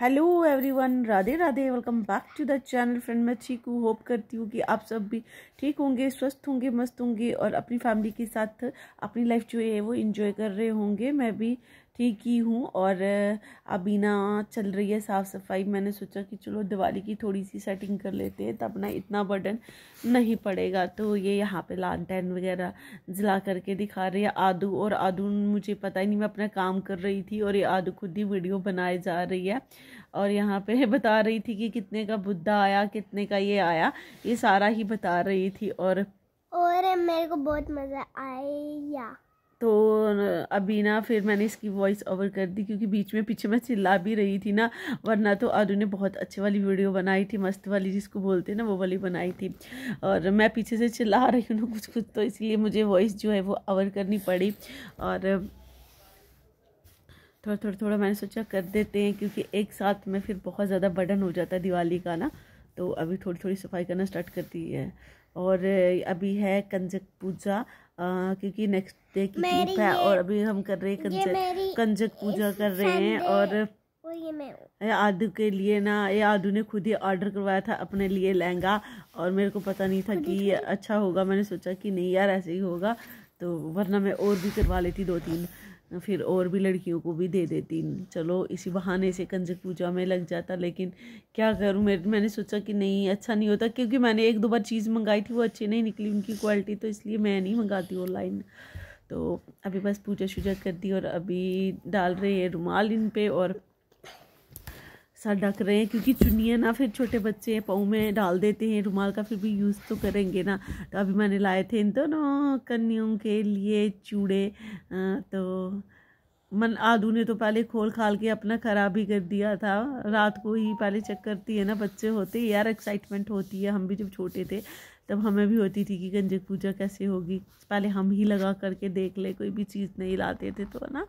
Hello everyone Radhe Radhe welcome back to the channel friend मैं ठीक हूँ होप करती हूँ कि आप सब भी ठीक होंगे स्वस्थ होंगे मस्त होंगे और अपनी फैमिली के साथ अपनी लाइफ जो है वो एंजॉय कर रहे होंगे मैं भी ठीक ही हूँ और अभी ना चल रही है साफ़ सफाई मैंने सोचा कि चलो दिवाली की थोड़ी सी सेटिंग कर लेते हैं तब ना इतना बर्डन नहीं पड़ेगा तो ये यहाँ पे लालटेन वगैरह जला करके दिखा रही है आदू और आदू मुझे पता ही नहीं मैं अपना काम कर रही थी और ये आदू खुद ही वीडियो बनाए जा रही है और यहाँ पे बता रही थी कि कितने का बुद्धा आया कितने का ये आया ये सारा ही बता रही थी और और मेरे को बहुत मज़ा आया तो अभी ना फिर मैंने इसकी वॉइस ओवर कर दी क्योंकि बीच में पीछे मैं चिल्ला भी रही थी ना वरना तो आदू ने बहुत अच्छी वाली वीडियो बनाई थी मस्त वाली जिसको बोलते हैं ना वो वाली बनाई थी और मैं पीछे से चिल्ला रही हूँ ना कुछ कुछ तो इसलिए मुझे वॉइस जो है वो ओवर करनी पड़ी और थोड़ा थोड़ा थोड़ा मैंने सोचा कर देते हैं क्योंकि एक साथ में फिर बहुत ज़्यादा बर्डन हो जाता है दिवाली का ना तो अभी थोड़ी थोड़ी सफाई करना स्टार्ट करती है और अभी है कंजक पूजा क्योंकि नेक्स्ट डे की ट्रिप है और अभी हम कर रहे हैं कंजक कंजक पूजा कर रहे हैं और ये आदू के लिए ना ये आदू ने खुद ही ऑर्डर करवाया था अपने लिए लहंगा और मेरे को पता नहीं था कि ये अच्छा होगा मैंने सोचा कि नहीं यार ऐसे ही होगा तो वरना मैं और भी करवा लेती दो तीन फिर और भी लड़कियों को भी दे देती चलो इसी बहाने से कंजक पूजा में लग जाता लेकिन क्या करूँ मेरे मैंने सोचा कि नहीं अच्छा नहीं होता क्योंकि मैंने एक दो बार चीज़ मंगाई थी वो अच्छी नहीं निकली उनकी क्वालिटी तो इसलिए मैं नहीं मंगाती ऑनलाइन तो अभी बस पूजा शूजा कर दी और अभी डाल रहे हैं रुमाल इन पर और सा ढक रहे हैं क्योंकि चुनिया ना फिर छोटे बच्चे पाँव में डाल देते हैं रुमाल का फिर भी यूज़ तो करेंगे ना तो अभी मैंने लाए थे इन दोनों कन्यों के लिए चूड़े तो मन आदू ने तो पहले खोल खाल के अपना ख़राब ही कर दिया था रात को ही पहले चेक करती है ना बच्चे होते यार एक्साइटमेंट होती है हम भी जब छोटे थे तब हमें भी होती थी कि गंजक पूजा कैसे होगी पहले हम ही लगा करके देख ले कोई भी चीज़ नहीं लाते थे तो ना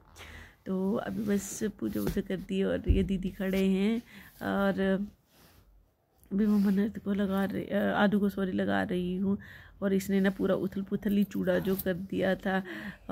तो अभी बस पूजा वूजा कर दी और ये दीदी खड़े हैं और भी मैं मन्नत को लगा रही आदू को सॉरी लगा रही हूँ और इसने ना पूरा उथल पुथल ही चूड़ा जो कर दिया था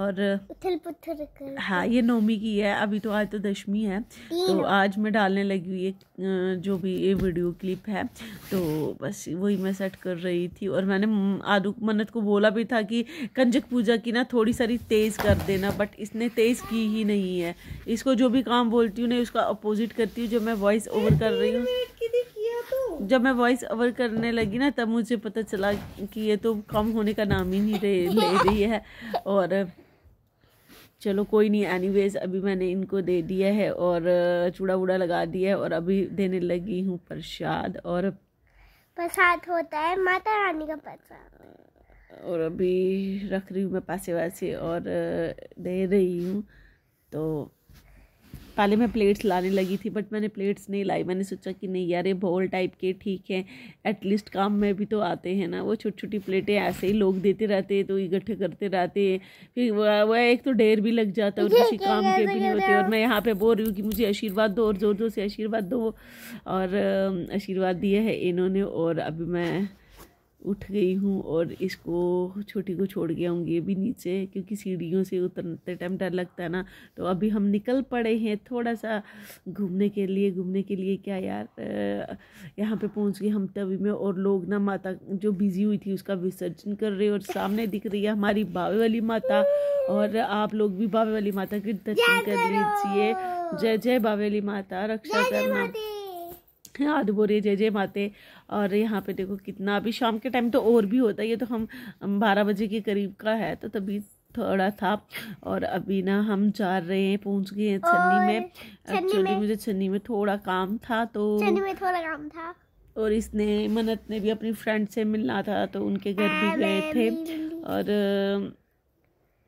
और उथल पुथल हाँ ये नौमी की है अभी तो आज तो दशमी है तो आज मैं डालने लगी हुई एक जो भी ये वीडियो क्लिप है तो बस वही मैं सेट कर रही थी और मैंने आदू मन्नत को बोला भी था कि कंजक पूजा की ना थोड़ी सारी तेज़ कर देना बट इसने तेज़ की ही नहीं है इसको जो भी काम बोलती हूँ ना उसका अपोजिट करती हूँ जो मैं वॉइस ओवर कर रही हूँ जब मैं वॉइस ओवर करने लगी ना तब मुझे पता चला कि ये तो कम होने का नाम ही नहीं ले रही है और चलो कोई नहीं एनीवेज अभी मैंने इनको दे दिया है और चूड़ा वूड़ा लगा दिया है और अभी देने लगी हूँ प्रसाद और प्रसाद होता है माता रानी का प्रसाद और अभी रख रही हूँ मैं पैसे वैसे और दे रही हूँ तो पहले मैं प्लेट्स लाने लगी थी बट मैंने प्लेट्स नहीं लाई मैंने सोचा कि नहीं यार ये बॉल टाइप के ठीक हैं एटलीस्ट काम में भी तो आते हैं ना वो छोटी छोटी प्लेटें ऐसे ही लोग देते रहते हैं तो इकट्ठे करते रहते हैं फिर वह एक तो ढेर भी लग जाता है और किसी काम के भी नहीं होते और मैं यहाँ पर बोल रही हूँ कि मुझे आशीर्वाद दो और ज़ोर ज़ोर से आशीर्वाद दो और आशीर्वाद दिया है इन्होंने और अभी मैं उठ गई हूँ और इसको छोटी को छोड़ के आऊँगी अभी नीचे क्योंकि सीढ़ियों से उतरते टाइम डर लगता है ना तो अभी हम निकल पड़े हैं थोड़ा सा घूमने के लिए घूमने के लिए क्या यार यहाँ पे पहुँच गए हम तभी में और लोग ना माता जो बिज़ी हुई थी उसका विसर्जन कर रहे और सामने दिख रही है हमारी बावे वाली माता और आप लोग भी बावे वाली माता के दर्शन कर लीजिए जय जय बावे वाली माता रक्षा करना आज बोरे जय जय माते और यहाँ पे देखो कितना अभी शाम के टाइम तो और भी होता है ये तो हम बारह बजे के करीब का है तो तभी थोड़ा था और अभी ना हम जा रहे हैं पहुँच गए हैं छन्नी में एक्चुअली मुझे छन्नी में थोड़ा काम था तो में थोड़ा काम था और इसने मन्नत ने भी अपनी फ्रेंड से मिलना था तो उनके घर भी गए थे और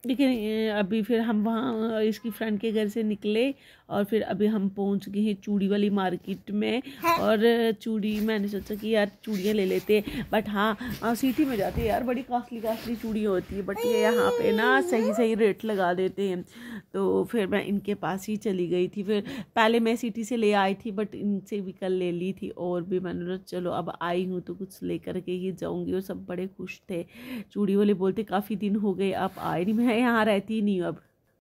लेकिन अभी फिर हम वहाँ इसकी फ्रेंड के घर से निकले और फिर अभी हम पहुंच गए हैं चूड़ी वाली मार्केट में हाँ। और चूड़ी मैंने सोचा कि यार चूड़ियाँ ले लेते बट हाँ, हाँ सिटी में जाते यार बड़ी कॉस्टली कास्टली चूड़ियाँ होती है बट ये यहाँ पे ना सही सही रेट लगा देते हैं तो फिर मैं इनके पास ही चली गई थी फिर पहले मैं सिटी से ले आई थी बट इनसे भी कल ले ली थी और भी मैंने चलो अब आई हूँ तो कुछ ले के ही जाऊँगी और सब बड़े खुश थे चूड़ी वाले बोलते काफ़ी दिन हो गए आप आए नहीं मैं यहाँ रहती नहीं अब